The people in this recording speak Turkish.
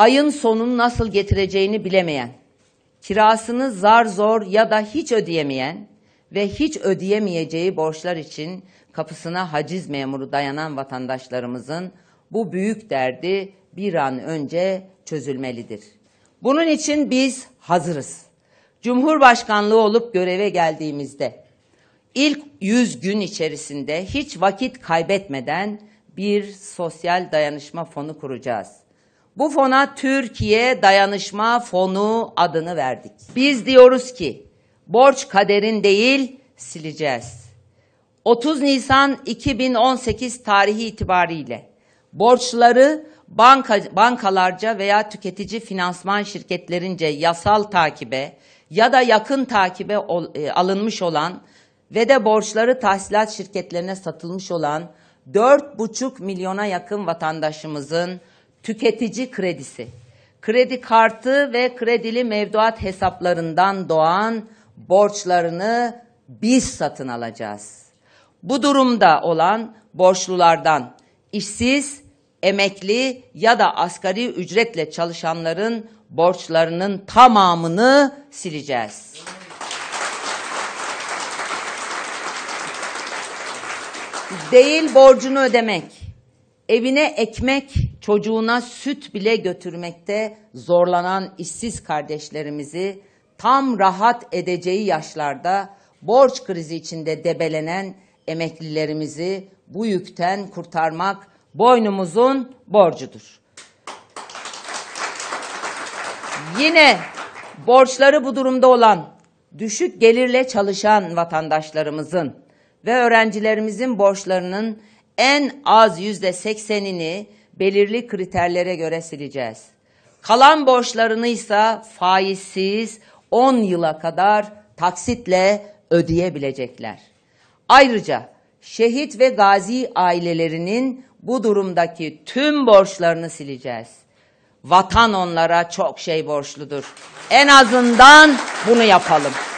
ayın sonunu nasıl getireceğini bilemeyen, kirasını zar zor ya da hiç ödeyemeyen ve hiç ödeyemeyeceği borçlar için kapısına haciz memuru dayanan vatandaşlarımızın bu büyük derdi bir an önce çözülmelidir. Bunun için biz hazırız. Cumhurbaşkanlığı olup göreve geldiğimizde ilk 100 gün içerisinde hiç vakit kaybetmeden bir sosyal dayanışma fonu kuracağız. Bu fona Türkiye Dayanışma Fonu adını verdik. Biz diyoruz ki borç kaderin değil sileceğiz. 30 Nisan 2018 tarihi itibariyle borçları banka, bankalarca veya tüketici finansman şirketlerince yasal takibe ya da yakın takibe ol, e, alınmış olan ve de borçları tahsilat şirketlerine satılmış olan 4,5 milyona yakın vatandaşımızın tüketici kredisi, kredi kartı ve kredili mevduat hesaplarından doğan borçlarını biz satın alacağız. Bu durumda olan borçlulardan işsiz, emekli ya da asgari ücretle çalışanların borçlarının tamamını sileceğiz. Değil borcunu ödemek, evine ekmek çocuğuna süt bile götürmekte zorlanan işsiz kardeşlerimizi tam rahat edeceği yaşlarda borç krizi içinde debelenen emeklilerimizi bu yükten kurtarmak boynumuzun borcudur. Yine borçları bu durumda olan düşük gelirle çalışan vatandaşlarımızın ve öğrencilerimizin borçlarının en az yüzde seksenini belirli kriterlere göre sileceğiz. Kalan borçlarını ise faizsiz 10 yıla kadar taksitle ödeyebilecekler. Ayrıca şehit ve gazi ailelerinin bu durumdaki tüm borçlarını sileceğiz. Vatan onlara çok şey borçludur. En azından bunu yapalım.